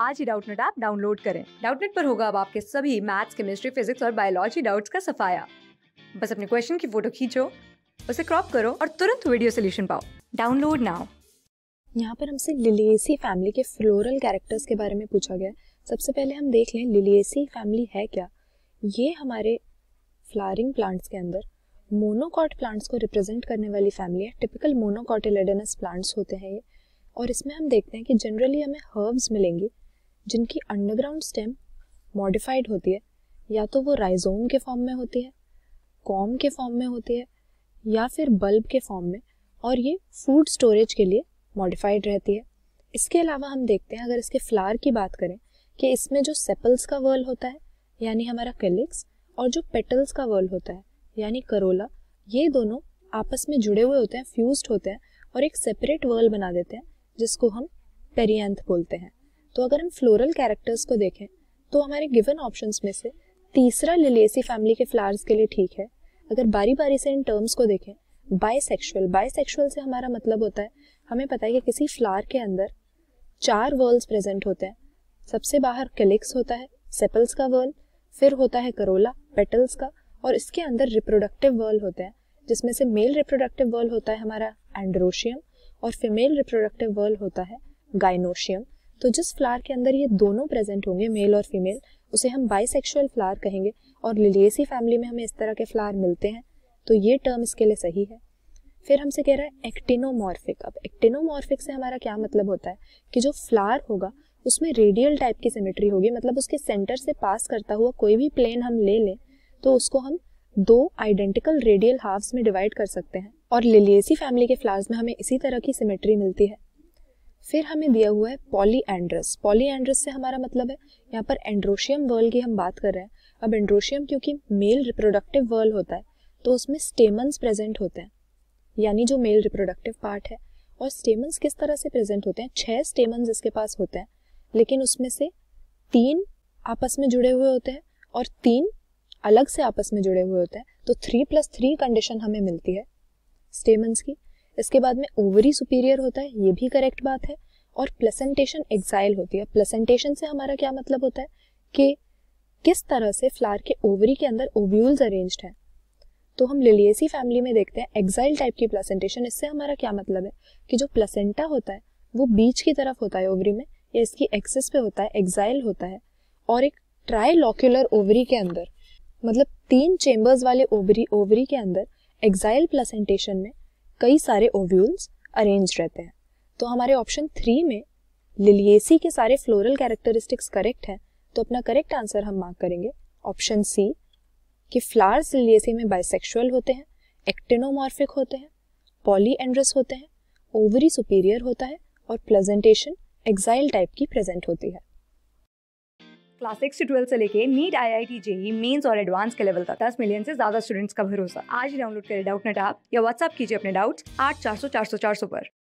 आज ही Doubtnut app download करें डाउटनेट पर होगा अब आपके सभी मैथ्स केमिस्ट्री फिजिक्स और बायोलॉजी डाउट्स का सफाया बस अपने क्वेश्चन की फोटो खींचो उसे क्रॉप करो और तुरंत वीडियो सोल्यूशन पाओ डाउनलोड नाउ यहाँ पर हमसे लिलिएसी फैमिली के फ्लोरल कैरेक्टर्स के बारे में पूछा गया सबसे पहले हम देख लें लिलिएसी फैमिली है क्या ये हमारे फ्लावरिंग प्लांट्स के अंदर मोनोकॉट प्लांट्स को रिप्रेजेंट करने वाली फैमिली है टिपिकल मोनोकॉटिलेडनस प्लांट्स होते हैं ये और इसमें हम देखते हैं कि जनरली हमें हर्ब्स मिलेंगी जिनकी अंडरग्राउंड स्टेम मॉडिफाइड होती है या तो वो राइजोम के फॉर्म में होती है कॉम के फॉर्म में होती है या फिर बल्ब के फॉर्म में और ये फूड स्टोरेज के लिए मॉडिफाइड रहती है इसके अलावा हम देखते हैं अगर इसके फ्लावर की बात करें कि इसमें जो सेपल्स का वर्ल होता है यानी हमारा कैलिक्स और जो पेटल्स का वर्ल होता है यानी करोला ये दोनों आपस में जुड़े हुए होते हैं फ्यूज्ड होते हैं और एक सेपरेट वर्ल बना देते हैं जिसको हम पेरियंथ बोलते हैं तो अगर हम फ्लोरल कैरेक्टर्स को देखें तो हमारे गिवन ऑप्शंस में से तीसरा लिलेसी फैमिली के फ्लावर्स के लिए ठीक है अगर बारी बारी से इन टर्म्स को देखें बाइसेक्सुअल बाइसेक्सुअल से हमारा मतलब होता है हमें पता है कि किसी फ्लावर के अंदर चार वर्ल्स प्रेजेंट होते हैं सबसे बाहर कलिक्स होता है सेपल्स का वर्ल्ड फिर होता है करोला पेटल्स का और इसके अंदर रिप्रोडक्टिव वर्ल्ड होते हैं जिसमें से मेल रिप्रोडक्टिव वर्ल होता है हमारा एंड्रोशियम और फीमेल रिप्रोडक्टिव वर्ल्ड होता है गाइनोशियम तो जिस फ्लावर के अंदर ये दोनों प्रेजेंट होंगे मेल और फीमेल उसे हम बाइसेक्सुअल फ्लावर कहेंगे और लिलियसी फैमिली में हमें इस तरह के फ्लावर मिलते हैं तो ये टर्म इसके लिए सही है फिर हमसे कह रहा है एक्टिनोमॉर्फिक अब एक्टिनोमॉर्फिक से हमारा क्या मतलब होता है कि जो फ्लावर होगा उसमें रेडियल टाइप की सिमेट्री होगी मतलब उसके सेंटर से पास करता हुआ कोई भी प्लेन हम ले लें तो उसको हम दो आइडेंटिकल रेडियल हाफ्स में डिवाइड कर सकते हैं और लिलियसी फैमिली के फ्लावर्स में हमें इसी तरह की सिमेट्री मिलती है फिर हमें दिया हुआ है पॉली एंड्रस पॉली एंड्रस से हमारा मतलब है यहाँ पर एंड्रोशियम वर्ल की हम बात कर रहे हैं अब एंड्रोशियम क्योंकि मेल रिप्रोडक्टिव वर्ल होता है तो उसमें स्टेमन्स प्रेजेंट होते हैं यानी जो मेल रिप्रोडक्टिव पार्ट है और स्टेमन्स किस तरह से प्रेजेंट होते हैं छह स्टेमन्स इसके पास होते हैं लेकिन उसमें से तीन आपस में जुड़े हुए होते हैं और तीन अलग से आपस में जुड़े हुए होते हैं तो थ्री प्लस थ्री कंडीशन हमें मिलती है स्टेमन्स की इसके बाद में ओवरी सुपीरियर होता है ये भी करेक्ट बात है और प्लेसेंटेशन एक्साइल होती है प्लेसेंटेशन से हमारा क्या मतलब होता है कि किस तरह से फ्लावर के ओवरी के अंदर ओव्यूल्स अरेंज हैं तो हम लिलियसी फैमिली में देखते हैं एक्साइल टाइप की प्लेसेंटेशन इससे हमारा क्या मतलब है कि जो प्लेसेंटा होता है वो बीच की तरफ होता है ओवरी में या इसकी एक्सेस पे होता है एक्साइल होता है और एक ट्राइलॉक्यूलर ओवरी के अंदर मतलब तीन चेम्बर्स वाले ओवरी ओवरी के अंदर एक्साइल प्लेसेंटेशन में कई सारे ओव्यूल्स अरेंज रहते हैं तो हमारे ऑप्शन थ्री में लिलियेसी के सारे फ्लोरल कैरेक्टरिस्टिक्स करेक्ट हैं तो अपना करेक्ट आंसर हम मार्क करेंगे ऑप्शन सी कि फ्लावर्स लिलियेसी में बाइसेक्सुअल होते हैं एक्टिनोमॉर्फिक होते हैं पॉलीएंड्रस होते हैं ओवरी सुपीरियर होता है और प्लेजेंटेशन एक्साइल टाइप की प्रेजेंट होती है क्लास सिक्स ट्वेल्थ से लेके NEET I I T JEE mains और एडवांस के लेवल तक दस मिलियन से ज्यादा स्टूडेंट्स का भरोसा आज डाउनलोड करें डाउट नेट आप या व्हाट्सअप कीजिए अपने डाउट्स आठ चार सौ चार सौ चार सौ पर